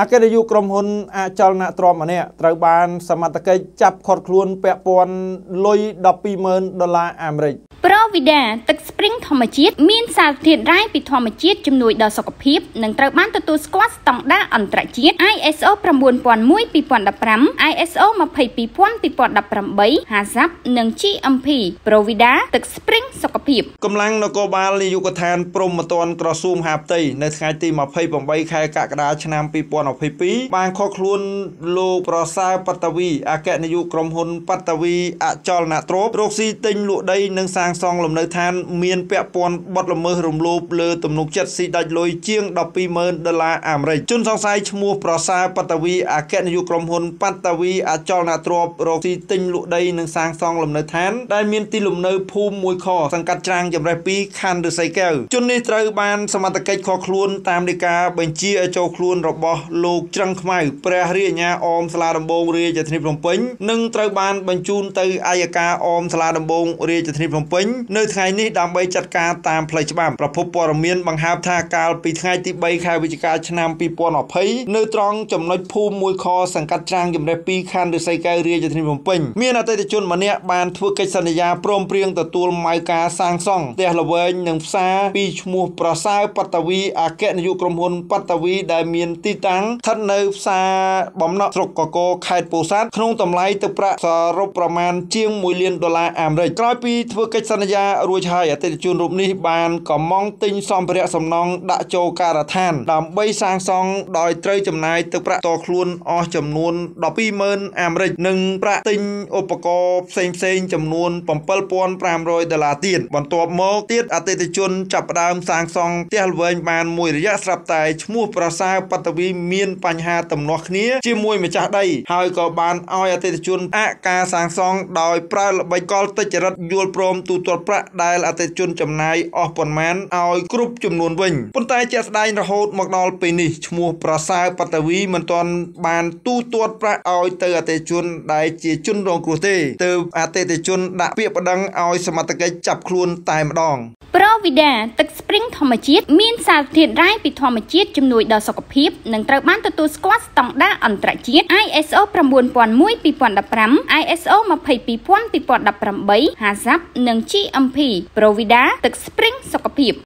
អគ្គនាយកក្រុមហ៊ុនអចលនទ្រព្យម្នាក់ត្រូវបានសមត្ថកិច្ចចាប់ឃាត់ខ្លួនពាក់ព័ន្ធលុយ12ម៉ឺនដុល្លារអាមេរិកប្រវីដាទឹកស្ព្រីងធម្មជាតិមានសារធាតុរ៉ែពីធម្មជាតិជំនួយដល់សុខភាពនិងត្រូវបានទទួលស្គាល់ស្តង់ដារអន្តរជាតិ ISO 9001:2015 ISO 22000:2018 HACCP និង GMP Provida ទឹកស្ព្រីងសុខភាពកម្លាំងនគរបាលនាយកដ្ឋានព្រំប្រទានក្រសួងមហាផ្ទៃនៅថ្ងៃទី28ខែកក្កដាឆ្នាំ2022បានខកខ្លួនលោកប្រសើរបតវីអគ្គនាយកក្រុមហ៊ុន បតវីអចលនទ្រព្យរកស៊ីទិញលក់ដីនិងសាងសង់លំនៅឋាន មាន ពាក់ព័ន្ធបទល្មើសរំលោភលើទំនុកចិត្តស៊ីដាច់លុយជាង120,000ដុល្លារអាមេរិកជនសង្ស័យឈ្មោះ ប្រសើរប៉ាតាវីអគ្គនាយកក្រុមហ៊ុនប៉ាតាវីអចលនទ្រព្យរកទីទិញលក់ដីនិងសាងសង់លំនៅឋានដែលមានទីលំនៅភូមិមួយខសង្កាត់ច្រាំងចម្រេះ2ខណ្ឌឫស្សីកែវជននេះត្រូវបានសមត្ថកិច្ចខកខ្លួន តាមនីការបញ្ជាឲ្យចូលខ្លួនរបស់ លោកច្រឹងខ្មៅព្រះរាជអាជ្ញាអមសាលាដំបងរាជធានីភ្នំពេញនិងត្រូវបាន បញ្ជូនទៅអាយកាអមសាលាដំបងរាជធានីភ្នំពេញនៅថ្ងៃនេះដើម្បីចាត់ការតាមផ្លូវច្បាប់ប្រភពព័ត៌មានបង្ហើបថាកាលពីថ្ងៃទី3ខែវិច្ឆិកាឆ្នាំ2020នៅត្រង់ចំណុចភូមិមួយខសង្កាត់ច្រាំងជំរះ2ខណ្ឌឫស្សីកែវរាជធានីភ្នំពេញ មានអតិថិជនម្នាក់បានធ្វើកិច្ចសន្យាព្រមព្រៀងទទួលម៉ៅការសាងសង់ផ្ទះល្វែងនិងផ្សារពីឈ្មោះប្រសើរបាតវីអគ្គនាយកក្រុមហ៊ុនបាតវីដែលមានទីតាំងស្ថិតនៅផ្សារបំណក់ស្រុកកកខេត្តពោធិ៍សាត់ក្នុងតម្លៃទឹកប្រាក់សរុបប្រមាណជាង1លានដុល្លារអាមេរិកក្រោយពីធ្វើកិច្ចសន្យាយ៉ារួចហើយអតិថិជនរូបនេះបានកំងទិញសម្ភារៈសំណង់ដាក់ចូលការដ្ឋាន ដើម្បីសាងសង់ដោយត្រូវចំណាយទឹកប្រាក់តខ្លួនអស់ចំនួន120,000អាមេរិកនិង ប្រាក់ទិញឧបករណ៍ផ្សេងផ្សេងចំនួន7,500ដុល្លារទៀតបន្ទាប់មកទៀតអតិថិជនចាប់ផ្ដើមសាងសង់ផ្ទះល្វែងបានមួយរយៈស្រាប់តែឈ្មោះប្រសើរបាត់តវីមានបញ្ហាទំនាស់គ្នា ជាមួយម្ចាស់ដី ហើយក៏បានឲ្យអតិថិជនអការសាងសង់ដោយប្រើល្បិចកលតិចរិតយល់ព្រមទូទាត់ប្រាក់ដែលអតិថិជនចំណាយអស់ប៉ុន្មានឲ្យគ្រប់ចំនួនវិញប៉ុន្តែជាក់ស្ដែងរហូត មកដល់ពេលនេះឈ្មោះប្រសើរបតវីមិនទាន់បានទូទាត់ប្រាក់ឲ្យទៅអតិថិជន ដែលជាជនរងគ្រោះទេទើបអតិថិជន ដាក់ពាក្យប្តឹងឲ្យសមត្ថកិច្ចចាប់ខ្លួនតែម្ដងប្រវីដាទឹកស្ព្រីងធម្មជាតិមានសារធាតុរ៉ែពីធម្មជាតិជំនួយដល់សុខភាពនិងត្រូវបានទទួលស្គាល់ស្តង់ដារអន្តរជាតិ ISO 9001:2015 ISO 22000:2018 HACCP និង GMP ប្រវីដាទឹកស្ព្រីងសុខភាព